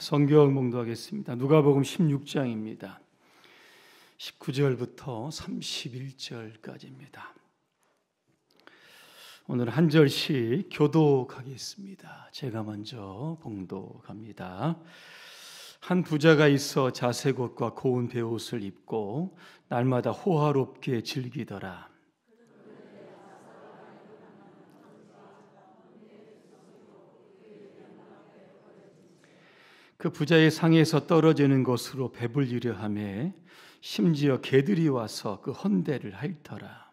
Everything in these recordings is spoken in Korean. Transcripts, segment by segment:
성경 봉도하겠습니다. 누가복음 16장입니다. 19절부터 31절까지입니다. 오늘 한 절씩 교독하겠습니다. 제가 먼저 봉독합니다. 한 부자가 있어 자색 옷과 고운 베옷을 입고 날마다 호화롭게 즐기더라. 그 부자의 상에서 떨어지는 것으로 배불리려 함에 심지어 개들이 와서 그 헌대를 핥더라.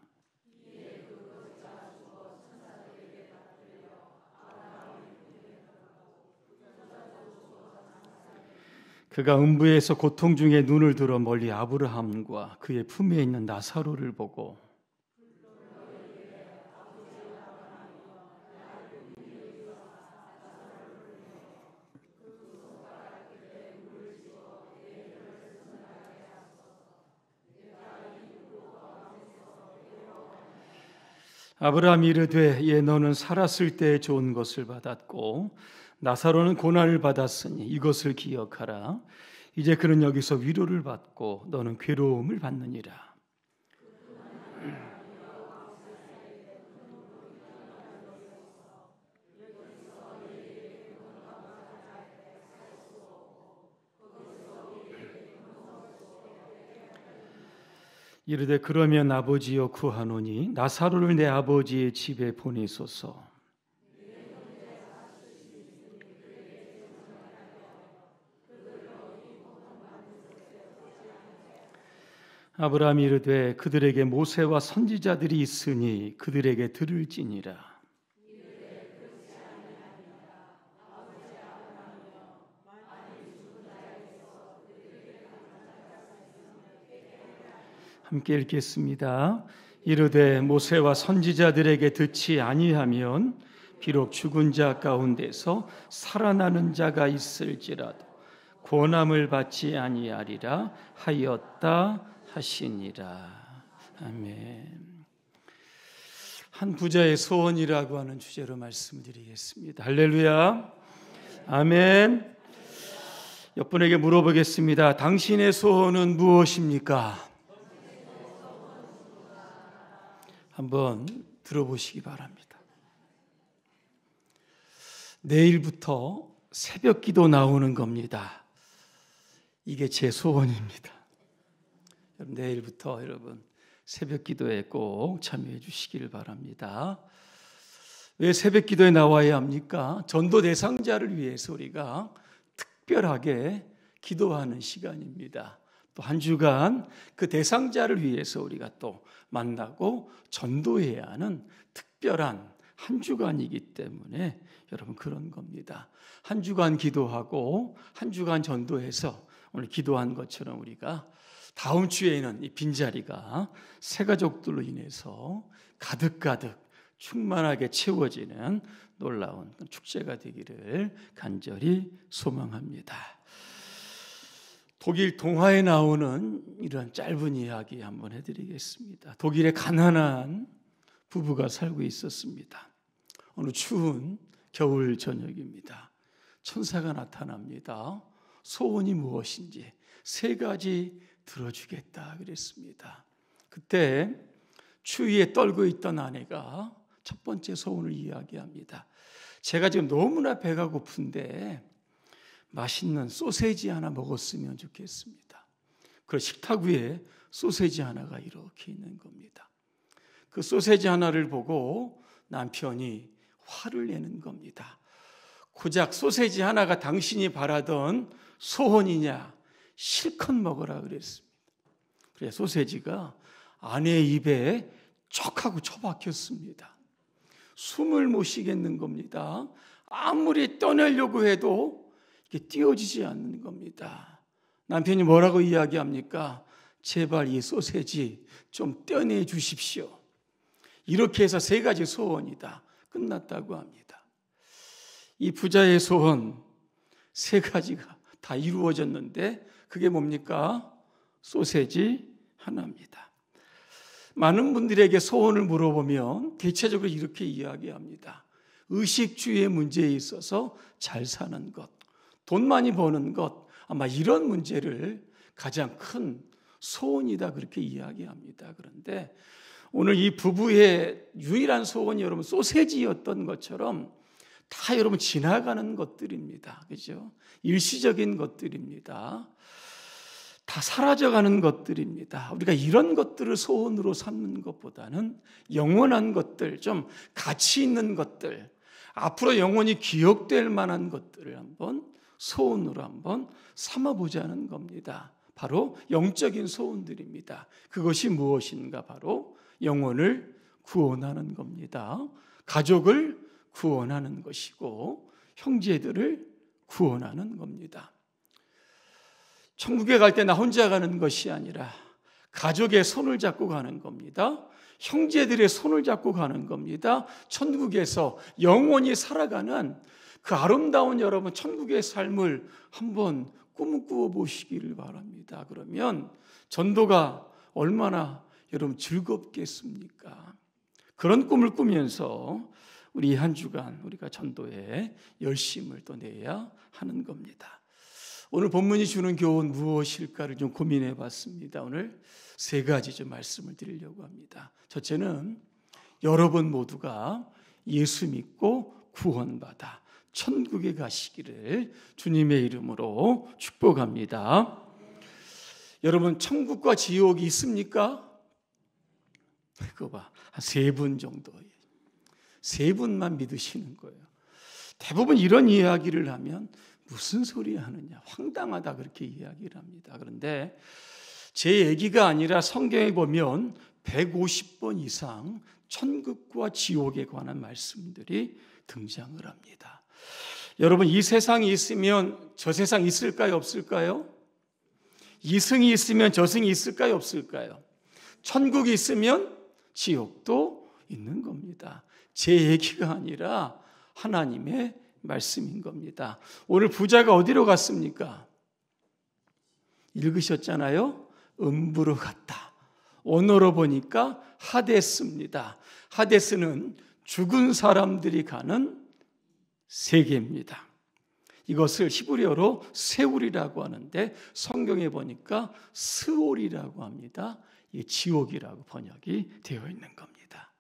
그가 음부에서 고통 중에 눈을 들어 멀리 아브라함과 그의 품에 있는 나사로를 보고 아브라함이 이르되 예 너는 살았을 때 좋은 것을 받았고 나사로는 고난을 받았으니 이것을 기억하라 이제 그는 여기서 위로를 받고 너는 괴로움을 받느니라 이르되 그러면 아버지여 구하노니 나사로를 내 아버지의 집에 보내소서. 아브라함이 이르되 그들에게 모세와 선지자들이 있으니 그들에게 들을지니라. 함께 읽겠습니다. 이르되 모세와 선지자들에게 듣지 아니하면 비록 죽은 자 가운데서 살아나는 자가 있을지라도 고함을 받지 아니하리라 하였다 하시니라. 아멘. 한 부자의 소원이라고 하는 주제로 말씀드리겠습니다. 할렐루야. 아멘. 옆분에게 물어보겠습니다. 당신의 소원은 무엇입니까? 한번 들어보시기 바랍니다. 내일부터 새벽 기도 나오는 겁니다. 이게 제 소원입니다. 내일부터 여러분 새벽 기도에 꼭 참여해 주시기를 바랍니다. 왜 새벽 기도에 나와야 합니까? 전도 대상자를 위해서 우리가 특별하게 기도하는 시간입니다. 또 한 주간 그 대상자를 위해서 우리가 또 만나고 전도해야 하는 특별한 한 주간이기 때문에 여러분 그런 겁니다. 한 주간 기도하고 한 주간 전도해서 오늘 기도한 것처럼 우리가 다음 주에는 이 빈자리가 새 가족들로 인해서 가득가득 충만하게 채워지는 놀라운 축제가 되기를 간절히 소망합니다. 독일 동화에 나오는 이런 짧은 이야기 한번 해드리겠습니다. 독일의 가난한 부부가 살고 있었습니다. 어느 추운 겨울 저녁입니다. 천사가 나타납니다. 소원이 무엇인지 세 가지 들어주겠다 그랬습니다. 그때 추위에 떨고 있던 아내가 첫 번째 소원을 이야기합니다. 제가 지금 너무나 배가 고픈데 맛있는 소세지 하나 먹었으면 좋겠습니다. 그 식탁 위에 소세지 하나가 이렇게 있는 겁니다. 그 소세지 하나를 보고 남편이 화를 내는 겁니다. 고작 소세지 하나가 당신이 바라던 소원이냐 실컷 먹어라 그랬습니다. 그래 소세지가 아내의 입에 촉하고 처박혔습니다. 숨을 못 쉬겠는 겁니다. 아무리 떠내려고 해도 이게 띄워지지 않는 겁니다. 남편이 뭐라고 이야기합니까? 제발 이 소세지 좀떼내 주십시오. 이렇게 해서 세 가지 소원이다. 끝났다고 합니다. 이 부자의 소원 세 가지가 다 이루어졌는데 그게 뭡니까? 소세지 하나입니다. 많은 분들에게 소원을 물어보면 대체적으로 이렇게 이야기합니다. 의식주의 문제에 있어서 잘 사는 것. 돈 많이 버는 것, 아마 이런 문제를 가장 큰 소원이다 그렇게 이야기합니다. 그런데 오늘 이 부부의 유일한 소원이 여러분 소세지였던 것처럼 다 여러분 지나가는 것들입니다. 그죠? 일시적인 것들입니다. 다 사라져가는 것들입니다. 우리가 이런 것들을 소원으로 삼는 것보다는 영원한 것들, 좀 가치 있는 것들, 앞으로 영원히 기억될 만한 것들을 한번 소원으로 한번 삼아보자는 겁니다. 바로 영적인 소원들입니다. 그것이 무엇인가? 바로 영혼을 구원하는 겁니다. 가족을 구원하는 것이고 형제들을 구원하는 겁니다. 천국에 갈 때 나 혼자 가는 것이 아니라 가족의 손을 잡고 가는 겁니다. 형제들의 손을 잡고 가는 겁니다. 천국에서 영원히 살아가는 그 아름다운 여러분 천국의 삶을 한번 꿈꾸어 보시기를 바랍니다. 그러면 전도가 얼마나 여러분 즐겁겠습니까? 그런 꿈을 꾸면서 우리 한 주간 우리가 전도에 열심을 또 내야 하는 겁니다. 오늘 본문이 주는 교훈 무엇일까를 좀 고민해 봤습니다. 오늘 세 가지 좀 말씀을 드리려고 합니다. 첫째는 여러분 모두가 예수 믿고 구원받아 천국에 가시기를 주님의 이름으로 축복합니다. 여러분, 천국과 지옥이 있습니까? 그거 봐. 세분 정도. 세 분만 믿으시는 거예요. 대부분 이런 이야기를 하면 무슨 소리 하느냐. 황당하다. 그렇게 이야기를 합니다. 그런데 제 얘기가 아니라 성경에 보면 150번 이상 천국과 지옥에 관한 말씀들이 등장을 합니다. 여러분, 이 세상이 있으면 저 세상 있을까요? 없을까요? 이승이 있으면 저승이 있을까요? 없을까요? 천국이 있으면 지옥도 있는 겁니다. 제 얘기가 아니라 하나님의 말씀인 겁니다. 오늘 부자가 어디로 갔습니까? 읽으셨잖아요? 음부로 갔다. 언어로 보니까 하데스입니다. 하데스는 죽은 사람들이 가는 세계입니다. 이것을 히브리어로 세울이라고 하는데 성경에 보니까 스올이라고 합니다. 이게 지옥이라고 번역이 되어 있는 겁니다.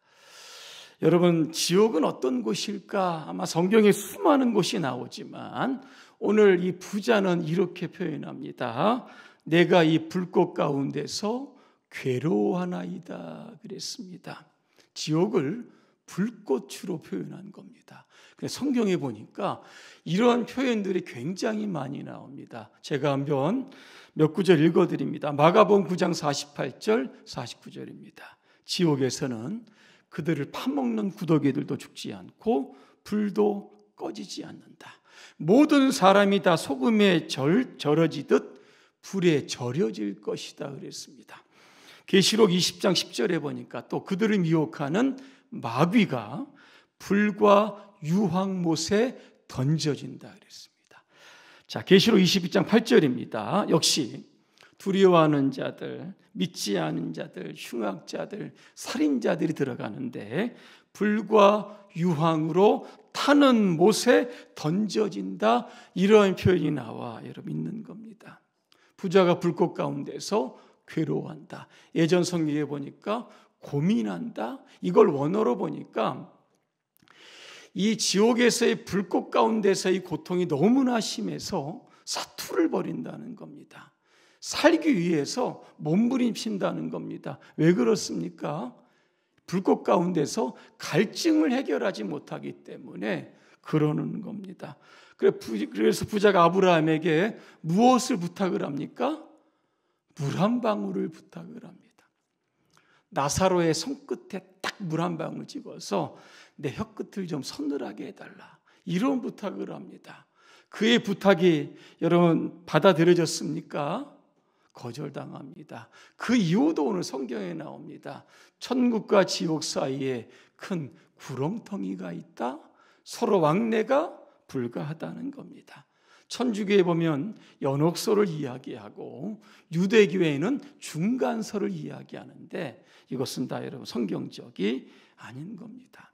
여러분, 지옥은 어떤 곳일까? 아마 성경에 수많은 곳이 나오지만 오늘 이 부자는 이렇게 표현합니다. 내가 이 불꽃 가운데서 괴로워하나이다 그랬습니다. 지옥을 불꽃으로 표현한 겁니다. 성경에 보니까 이러한 표현들이 굉장히 많이 나옵니다. 제가 한번 몇 구절 읽어드립니다. 마가본 9장 48절 49절입니다. 지옥에서는 그들을 파먹는 구더기들도 죽지 않고 불도 꺼지지 않는다. 모든 사람이 다 소금에 절, 절어지듯 불에 절여질 것이다 그랬습니다. 계시록 20장 10절에 보니까 또 그들을 미혹하는 마귀가 불과 유황못에 던져진다 그랬습니다. 자, 계시록 22장 8절입니다. 역시 두려워하는 자들, 믿지 않은 자들, 흉악자들, 살인자들이 들어가는데 불과 유황으로 타는 못에 던져진다 이러 표현이 나와 여러분 있는 겁니다. 부자가 불꽃 가운데서 괴로워한다. 예전 성경에 보니까 고민한다? 이걸 원어로 보니까 이 지옥에서의 불꽃 가운데서의 고통이 너무나 심해서 사투를 벌인다는 겁니다. 살기 위해서 몸부림친다는 겁니다. 왜 그렇습니까? 불꽃 가운데서 갈증을 해결하지 못하기 때문에 그러는 겁니다. 그래서 부자가 아브라함에게 무엇을 부탁을 합니까? 물 한 방울을 부탁을 합니다. 나사로의 손끝에 딱 물 한 방울 집어서 내 혀끝을 좀 서늘하게 해달라. 이런 부탁을 합니다. 그의 부탁이 여러분 받아들여졌습니까? 거절당합니다. 그 이유도 오늘 성경에 나옵니다. 천국과 지옥 사이에 큰 구렁텅이가 있다? 서로 왕래가 불가하다는 겁니다. 천주교에 보면 연옥서를 이야기하고 유대교에는 중간서를 이야기하는데 이것은 다 여러분 성경적이 아닌 겁니다.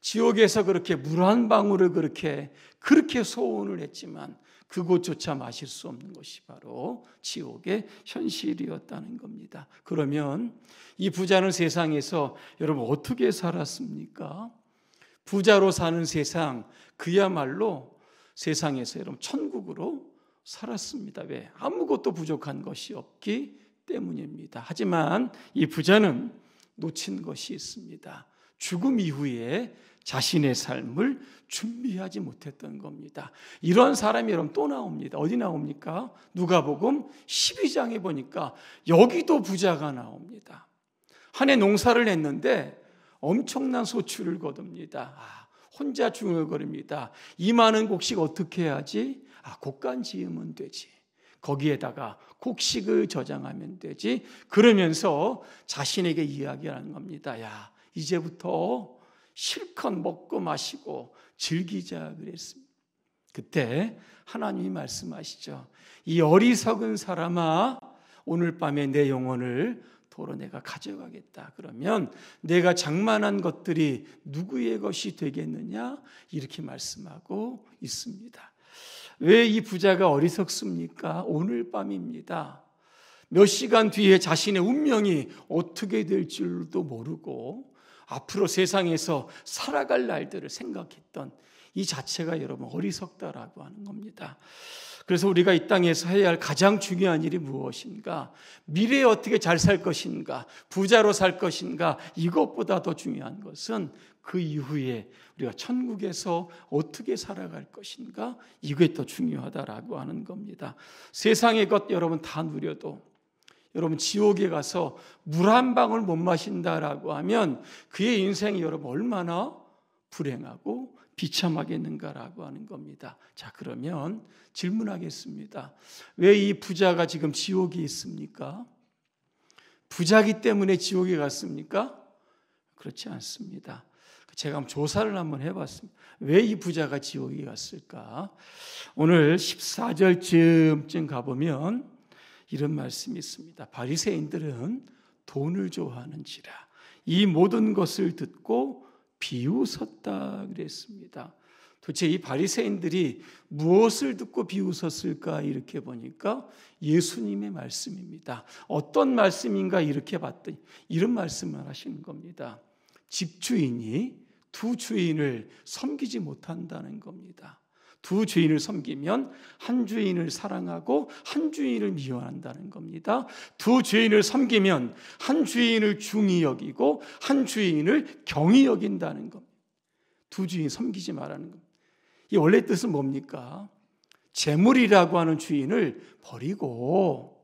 지옥에서 그렇게 물한 방울을 그렇게 그렇게 소원을 했지만 그곳조차 마실 수 없는 것이 바로 지옥의 현실이었다는 겁니다. 그러면 이 부자는 세상에서 여러분 어떻게 살았습니까? 부자로 사는 세상 그야말로 세상에서 여러분 천국으로 살았습니다. 왜? 아무것도 부족한 것이 없기 때문입니다. 하지만 이 부자는 놓친 것이 있습니다. 죽음 이후에 자신의 삶을 준비하지 못했던 겁니다. 이런 사람이 여러분 또 나옵니다. 어디 나옵니까? 누가복음 12장에 보니까 여기도 부자가 나옵니다. 한 해 농사를 했는데 엄청난 소출을 거둡니다. 아, 혼자 중얼거립니다. 이 많은 곡식 어떻게 해야지? 아, 곡간 지으면 되지. 거기에다가 곡식을 저장하면 되지. 그러면서 자신에게 이야기하는 겁니다. 야, 이제부터 실컷 먹고 마시고 즐기자 그랬습니다. 그때 하나님이 말씀하시죠. 이 어리석은 사람아, 오늘 밤에 내 영혼을 도로 내가 가져가겠다. 그러면 내가 장만한 것들이 누구의 것이 되겠느냐? 이렇게 말씀하고 있습니다. 왜 이 부자가 어리석습니까? 오늘 밤입니다. 몇 시간 뒤에 자신의 운명이 어떻게 될 줄도 모르고 앞으로 세상에서 살아갈 날들을 생각했던 이 자체가 여러분 어리석다라고 하는 겁니다. 그래서 우리가 이 땅에서 해야 할 가장 중요한 일이 무엇인가? 미래에 어떻게 잘 살 것인가? 부자로 살 것인가? 이것보다 더 중요한 것은 그 이후에 우리가 천국에서 어떻게 살아갈 것인가? 이게 더 중요하다라고 하는 겁니다. 세상의 것 여러분 다 누려도 여러분 지옥에 가서 물 한 방울 못 마신다라고 하면 그의 인생이 여러분 얼마나 불행하고 비참하겠는가라고 하는 겁니다. 자, 그러면 질문하겠습니다. 왜 이 부자가 지금 지옥에 있습니까? 부자기 때문에 지옥에 갔습니까? 그렇지 않습니다. 제가 조사를 한번 해봤습니다. 왜 이 부자가 지옥에 갔을까? 오늘 14절쯤쯤 가보면 이런 말씀이 있습니다. 바리새인들은 돈을 좋아하는지라 이 모든 것을 듣고 비웃었다 그랬습니다. 도대체 이 바리새인들이 무엇을 듣고 비웃었을까 이렇게 보니까 예수님의 말씀입니다. 어떤 말씀인가 이렇게 봤더니 이런 말씀을 하시는 겁니다. 집주인이 두 주인을 섬기지 못한다는 겁니다. 두 주인을 섬기면 한 주인을 사랑하고 한 주인을 미워한다는 겁니다. 두 주인을 섬기면 한 주인을 중히 여기고 한 주인을 경히 여긴다는 겁니다. 두 주인 섬기지 말라는 겁니다. 이 원래 뜻은 뭡니까? 재물이라고 하는 주인을 버리고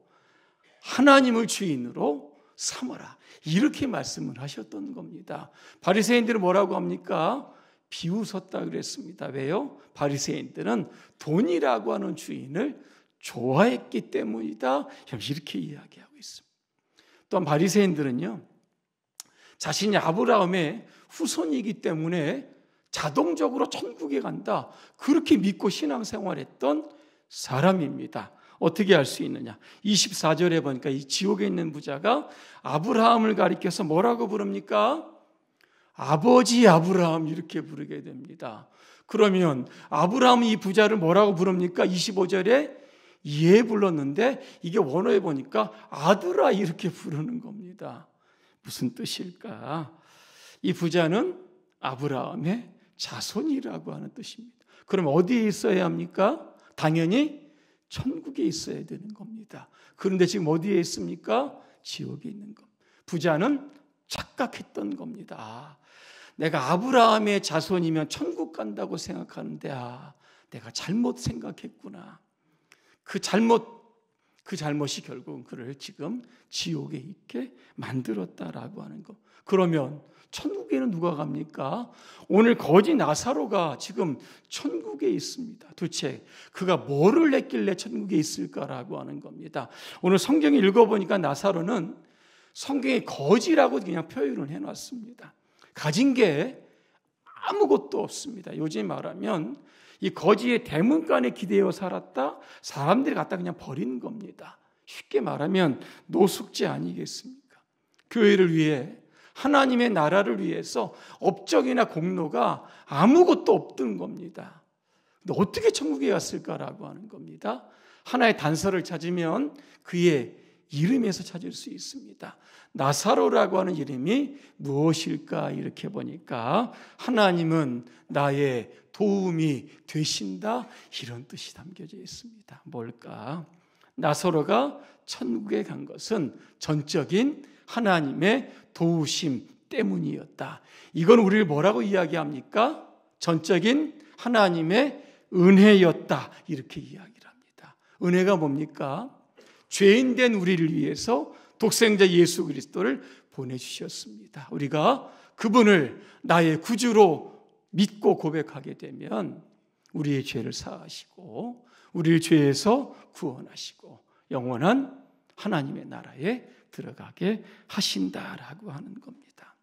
하나님을 주인으로 삼아라. 이렇게 말씀을 하셨던 겁니다. 바리새인들은 뭐라고 합니까? 비웃었다 그랬습니다. 왜요? 바리새인들은 돈이라고 하는 주인을 좋아했기 때문이다. 이렇게 이야기하고 있습니다. 또한 바리새인들은요. 자신이 아브라함의 후손이기 때문에 자동적으로 천국에 간다. 그렇게 믿고 신앙생활했던 사람입니다. 어떻게 알 수 있느냐? 24절에 보니까 이 지옥에 있는 부자가 아브라함을 가리켜서 뭐라고 부릅니까? 아버지 아브라함 이렇게 부르게 됩니다. 그러면 아브라함이 이 부자를 뭐라고 부릅니까? 25절에 예 불렀는데 이게 원어에 보니까 아들아 이렇게 부르는 겁니다. 무슨 뜻일까? 이 부자는 아브라함의 자손이라고 하는 뜻입니다. 그럼 어디에 있어야 합니까? 당연히 천국에 있어야 되는 겁니다. 그런데 지금 어디에 있습니까? 지옥에 있는 겁 부자는 착각했던 겁니다. 아, 내가 아브라함의 자손이면 천국 간다고 생각하는데 아, 내가 잘못 생각했구나. 그 잘못 그 잘못이 결국은 그를 지금 지옥에 있게 만들었다라고 하는 거. 그러면 천국에는 누가 갑니까? 오늘 거지 나사로가 지금 천국에 있습니다. 도대체 그가 뭐를 했길래 천국에 있을까라고 하는 겁니다. 오늘 성경을 읽어보니까 나사로는 성경에 거지라고 그냥 표현을 해놨습니다. 가진 게 아무것도 없습니다. 요즘 말하면 이 거지의 대문간에 기대어 살았다 사람들이 갖다 그냥 버린 겁니다. 쉽게 말하면 노숙자 아니겠습니까? 교회를 위해 하나님의 나라를 위해서 업적이나 공로가 아무것도 없던 겁니다. 근데 어떻게 천국에 갔을까라고 하는 겁니다. 하나의 단서를 찾으면 그의 이름에서 찾을 수 있습니다. 나사로라고 하는 이름이 무엇일까 이렇게 보니까 하나님은 나의 도움이 되신다 이런 뜻이 담겨져 있습니다. 뭘까? 나사로가 천국에 간 것은 전적인 하나님의 도우심 때문이었다. 이건 우리를 뭐라고 이야기합니까? 전적인 하나님의 은혜였다. 이렇게 이야기 합니다. 은혜가 뭡니까? 죄인된 우리를 위해서 독생자 예수 그리스도를 보내주셨습니다. 우리가 그분을 나의 구주로 믿고 고백하게 되면 우리의 죄를 사하시고 우리를 죄에서 구원하시고 영원한 하나님의 나라에 들어가게 하신다라고 하는 겁니다.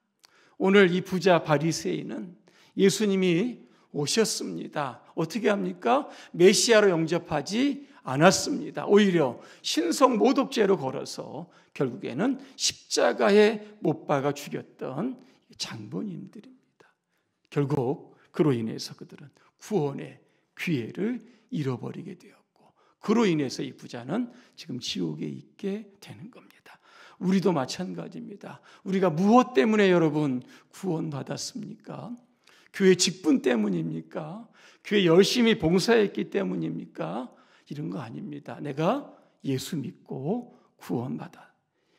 오늘 이 부자 바리새인은 예수님이 오셨습니다. 어떻게 합니까? 메시아로 영접하지 않았습니다. 오히려 신성 모독죄로 걸어서 결국에는 십자가에 못 박아 죽였던 장본인들입니다. 결국 그로 인해서 그들은 구원의 기회를 잃어버리게 되었고 그로 인해서 이 부자는 지금 지옥에 있게 되는 겁니다. 우리도 마찬가지입니다. 우리가 무엇 때문에 여러분 구원받았습니까? 교회 직분 때문입니까? 교회 열심히 봉사했기 때문입니까? 이런 거 아닙니다. 내가 예수 믿고 구원받아.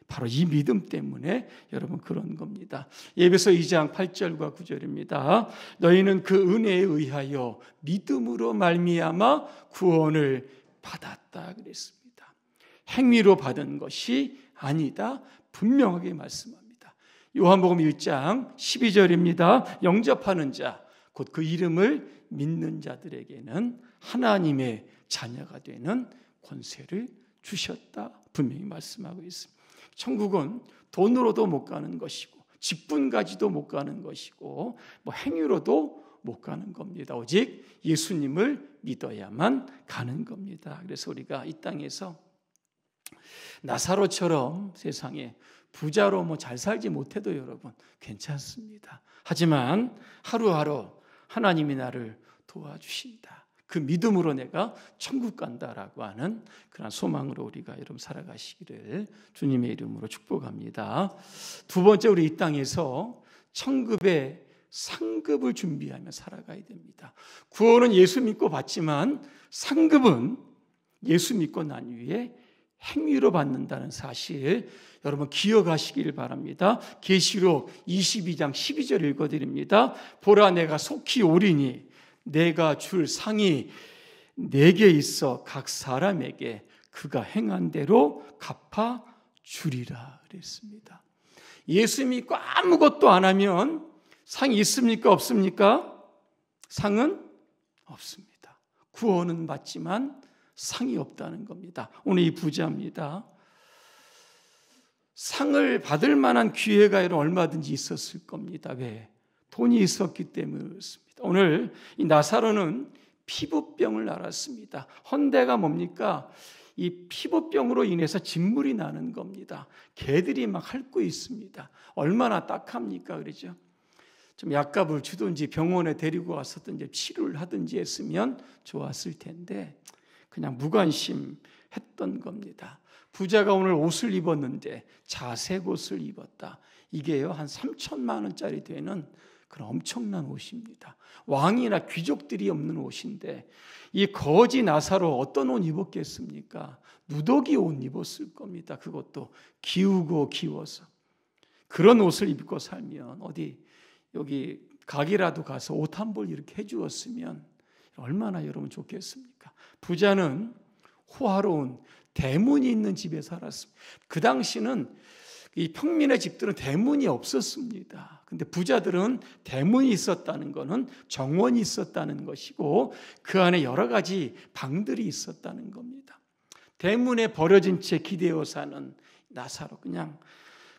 바로 이 믿음 때문에 여러분 그런 겁니다. 예배서 2장 8절과 9절입니다. 너희는 그 은혜에 의하여 믿음으로 말미암아 구원을 받았다 그랬습니다. 행위로 받은 것이 아니다. 분명하게 말씀합니다. 요한복음 1장 12절입니다. 영접하는 자, 곧 그 이름을 믿는 자들에게는 하나님의 자녀가 되는 권세를 주셨다 분명히 말씀하고 있습니다. 천국은 돈으로도 못 가는 것이고 직분 가지도 못 가는 것이고 뭐 행위로도 못 가는 겁니다. 오직 예수님을 믿어야만 가는 겁니다. 그래서 우리가 이 땅에서 나사로처럼 세상에 부자로 뭐 잘 살지 못해도 여러분 괜찮습니다. 하지만 하루하루 하나님이 나를 도와주신다. 그 믿음으로 내가 천국 간다라고 하는 그런 소망으로 우리가 여러분 살아가시기를 주님의 이름으로 축복합니다. 두 번째 우리 이 땅에서 천급의 상급을 준비하며 살아가야 됩니다. 구원은 예수 믿고 받지만 상급은 예수 믿고 난 후에 행위로 받는다는 사실 여러분 기억하시길 바랍니다. 계시록 22장 12절 읽어드립니다. 보라 내가 속히 오리니 내가 줄 상이 내게 있어 각 사람에게 그가 행한 대로 갚아 주리라 그랬습니다. 예수 믿고 아무것도 안 하면 상 있습니까 없습니까? 상은 없습니다. 구원은 받지만 상이 없다는 겁니다. 오늘 이 부자입니다. 상을 받을 만한 기회가 얼마든지 있었을 겁니다. 왜? 돈이 있었기 때문이었습니다. 오늘 이 나사로는 피부병을 앓았습니다. 헌대가 뭡니까? 이 피부병으로 인해서 진물이 나는 겁니다. 개들이 막 핥고 있습니다. 얼마나 딱합니까? 그러죠? 좀 약값을 주든지 병원에 데리고 왔었든지 치료를 하든지 했으면 좋았을 텐데 그냥 무관심했던 겁니다. 부자가 오늘 옷을 입었는데 자색 옷을 입었다. 이게요 한 3천만 원짜리 되는 그런 엄청난 옷입니다. 왕이나 귀족들이 없는 옷인데 이 거지 나사로 어떤 옷 입었겠습니까? 누더기 옷 입었을 겁니다. 그것도 기우고 기워서 그런 옷을 입고 살면 어디 여기 가게라도 가서 옷 한 벌 이렇게 해주었으면 얼마나 여러분 좋겠습니까? 부자는 호화로운 대문이 있는 집에 살았습니다. 그 당시는 이 평민의 집들은 대문이 없었습니다. 근데 부자들은 대문이 있었다는 것은 정원이 있었다는 것이고 그 안에 여러 가지 방들이 있었다는 겁니다. 대문에 버려진 채 기대어 사는 나사로 그냥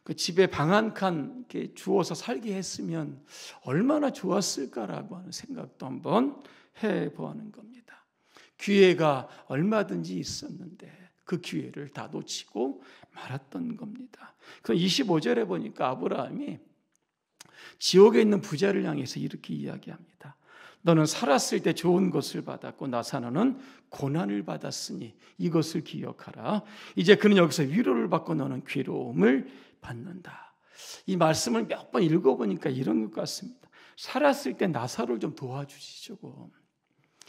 그 집에 방 한칸 이렇게 주워서 살게 했으면 얼마나 좋았을까라고 하는 생각도 한번 해 보는 겁니다. 기회가 얼마든지 있었는데 그 기회를 다 놓치고 말았던 겁니다. 그래서 25절에 보니까 아브라함이 지옥에 있는 부자를 향해서 이렇게 이야기합니다. 너는 살았을 때 좋은 것을 받았고 나사노는 고난을 받았으니 이것을 기억하라. 이제 그는 여기서 위로를 받고 너는 괴로움을 받는다. 이 말씀을 몇 번 읽어보니까 이런 것 같습니다. 살았을 때 나사로를 좀 도와주지 조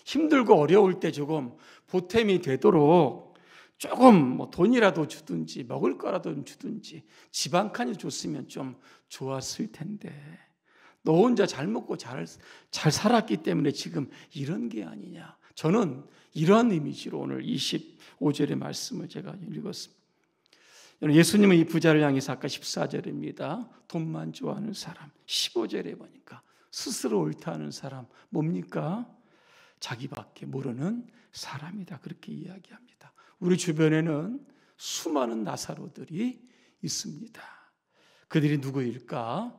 힘들고 어려울 때 조금 보탬이 되도록 조금 뭐 돈이라도 주든지 먹을 거라도 주든지 집한 칸이 줬으면 좀 좋았을 텐데 너 혼자 잘 먹고 잘, 잘 살았기 때문에 지금 이런 게 아니냐. 저는 이런 이미지로 오늘 25절의 말씀을 제가 읽었습니다. 예수님은 이 부자를 향해서 아까 14절입니다. 돈만 좋아하는 사람. 15절에 보니까 스스로 옳다는 사람. 뭡니까? 자기밖에 모르는 사람이다. 그렇게 이야기합니다. 우리 주변에는 수많은 나사로들이 있습니다. 그들이 누구일까?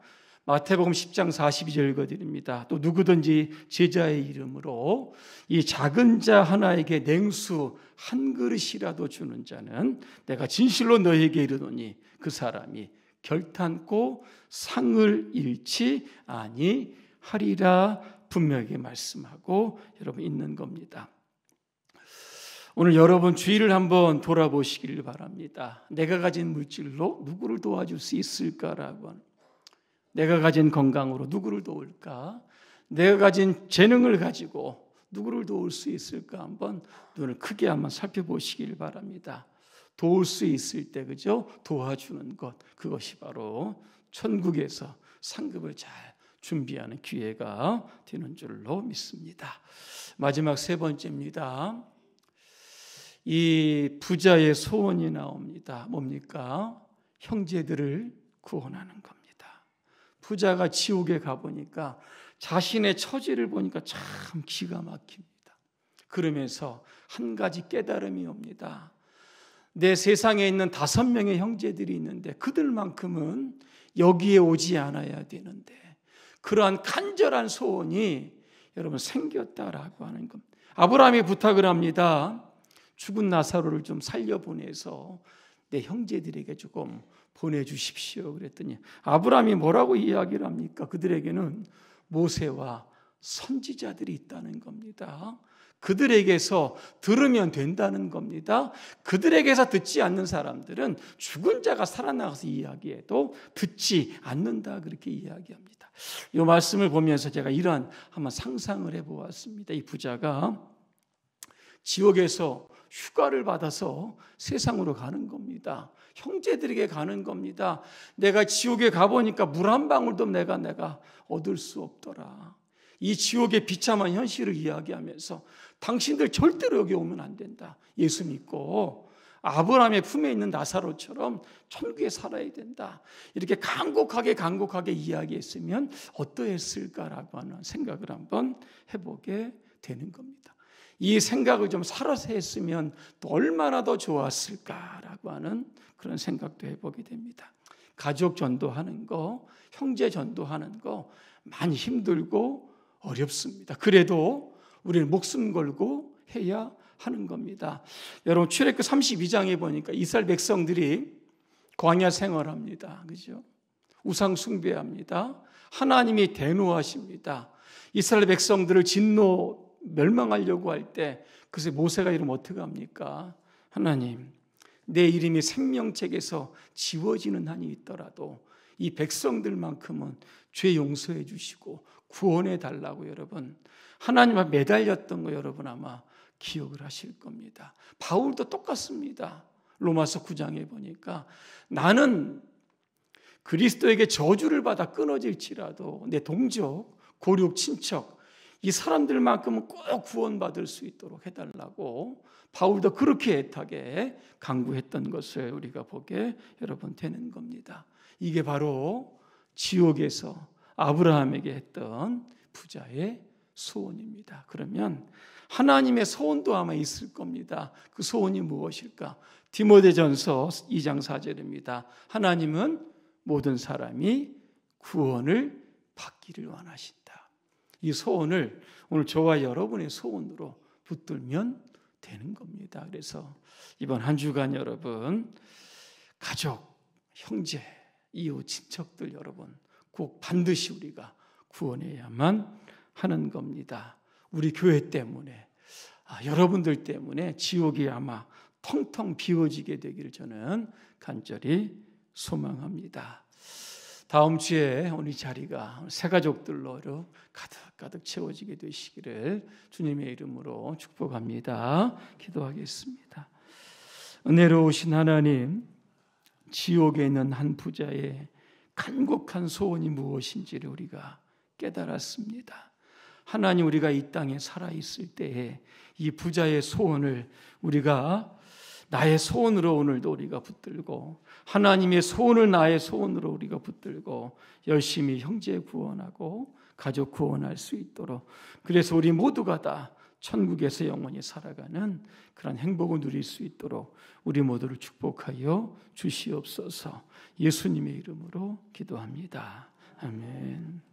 마태복음 10장 42절 읽어드립니다. 또 누구든지 제자의 이름으로 이 작은 자 하나에게 냉수 한 그릇이라도 주는 자는 내가 진실로 너에게 이르노니 그 사람이 결탄코 상을 잃지 아니하리라 분명히 말씀하고 여러분 있는 겁니다. 오늘 여러분 주의를 한번 돌아보시길 바랍니다. 내가 가진 물질로 누구를 도와줄 수 있을까라고 내가 가진 건강으로 누구를 도울까? 내가 가진 재능을 가지고 누구를 도울 수 있을까? 한번 눈을 크게 한번 살펴보시길 바랍니다. 도울 수 있을 때 그죠? 도와주는 것 그것이 바로 천국에서 상급을 잘 준비하는 기회가 되는 줄로 믿습니다. 마지막 세 번째입니다. 이 부자의 소원이 나옵니다. 뭡니까? 형제들을 구원하는 겁니다. 부자가 지옥에 가보니까 자신의 처지를 보니까 참 기가 막힙니다. 그러면서 한 가지 깨달음이 옵니다. 내 세상에 있는 다섯 명의 형제들이 있는데 그들만큼은 여기에 오지 않아야 되는데 그러한 간절한 소원이 여러분 생겼다라고 하는 겁니다. 아브라함이 부탁을 합니다. 죽은 나사로를 좀 살려보내서 내 형제들에게 조금 보내주십시오. 그랬더니 아브라함이 뭐라고 이야기를 합니까? 그들에게는 모세와 선지자들이 있다는 겁니다. 그들에게서 들으면 된다는 겁니다. 그들에게서 듣지 않는 사람들은 죽은 자가 살아나가서 이야기해도 듣지 않는다 그렇게 이야기합니다. 이 말씀을 보면서 제가 이러한 한번 상상을 해보았습니다. 이 부자가 지옥에서 휴가를 받아서 세상으로 가는 겁니다. 형제들에게 가는 겁니다. 내가 지옥에 가보니까 물 한 방울도 내가 내가 얻을 수 없더라. 이 지옥의 비참한 현실을 이야기하면서 당신들 절대로 여기 오면 안 된다. 예수 믿고 아브라함의 품에 있는 나사로처럼 천국에 살아야 된다. 이렇게 간곡하게 간곡하게 이야기했으면 어떠했을까라고 하는 생각을 한번 해보게 되는 겁니다. 이 생각을 좀 살아서 했으면 또 얼마나 더 좋았을까라고 하는 그런 생각도 해보게 됩니다. 가족 전도하는 거, 형제 전도하는 거 많이 힘들고 어렵습니다. 그래도 우리는 목숨 걸고 해야 하는 겁니다. 여러분 출애굽 32장에 보니까 이스라엘 백성들이 광야 생활합니다. 그죠? 우상 숭배합니다. 하나님이 대노하십니다. 이스라엘 백성들을 진노 멸망하려고 할 때그새 모세가 이러면 어떻게 합니까? 하나님 내 이름이 생명책에서 지워지는 한이 있더라도 이 백성들만큼은 죄 용서해 주시고 구원해 달라고 여러분 하나님 앞 매달렸던 거 여러분 아마 기억을 하실 겁니다. 바울도 똑같습니다. 로마서 9장에 보니까 나는 그리스도에게 저주를 받아 끊어질지라도 내 동족, 고륙, 친척 이 사람들만큼은 꼭 구원받을 수 있도록 해달라고 바울도 그렇게 애타게 강구했던 것을 우리가 보게 여러분 되는 겁니다. 이게 바로 지옥에서 아브라함에게 했던 부자의 소원입니다. 그러면 하나님의 소원도 아마 있을 겁니다. 그 소원이 무엇일까? 디모데전서 2장 4절입니다. 하나님은 모든 사람이 구원을 받기를 원하신다. 이 소원을 오늘 저와 여러분의 소원으로 붙들면 되는 겁니다. 그래서 이번 한 주간 여러분 가족, 형제, 이웃, 친척들 여러분 꼭 반드시 우리가 구원해야만 하는 겁니다. 우리 교회 때문에 아, 여러분들 때문에 지옥이 아마 텅텅 비워지게 되기를 저는 간절히 소망합니다. 다음 주에 우리 자리가 새 가족들로 가득가득 채워지게 되시기를 주님의 이름으로 축복합니다. 기도하겠습니다. 은혜로우신 하나님, 지옥에 있는 한 부자의 간곡한 소원이 무엇인지를 우리가 깨달았습니다. 하나님 우리가 이 땅에 살아 있을 때에 이 부자의 소원을 우리가 나의 소원으로 오늘도 우리가 붙들고 하나님의 소원을 나의 소원으로 우리가 붙들고 열심히 형제 구원하고 가족 구원할 수 있도록 그래서 우리 모두가 다 천국에서 영원히 살아가는 그런 행복을 누릴 수 있도록 우리 모두를 축복하여 주시옵소서 예수님의 이름으로 기도합니다. 아멘.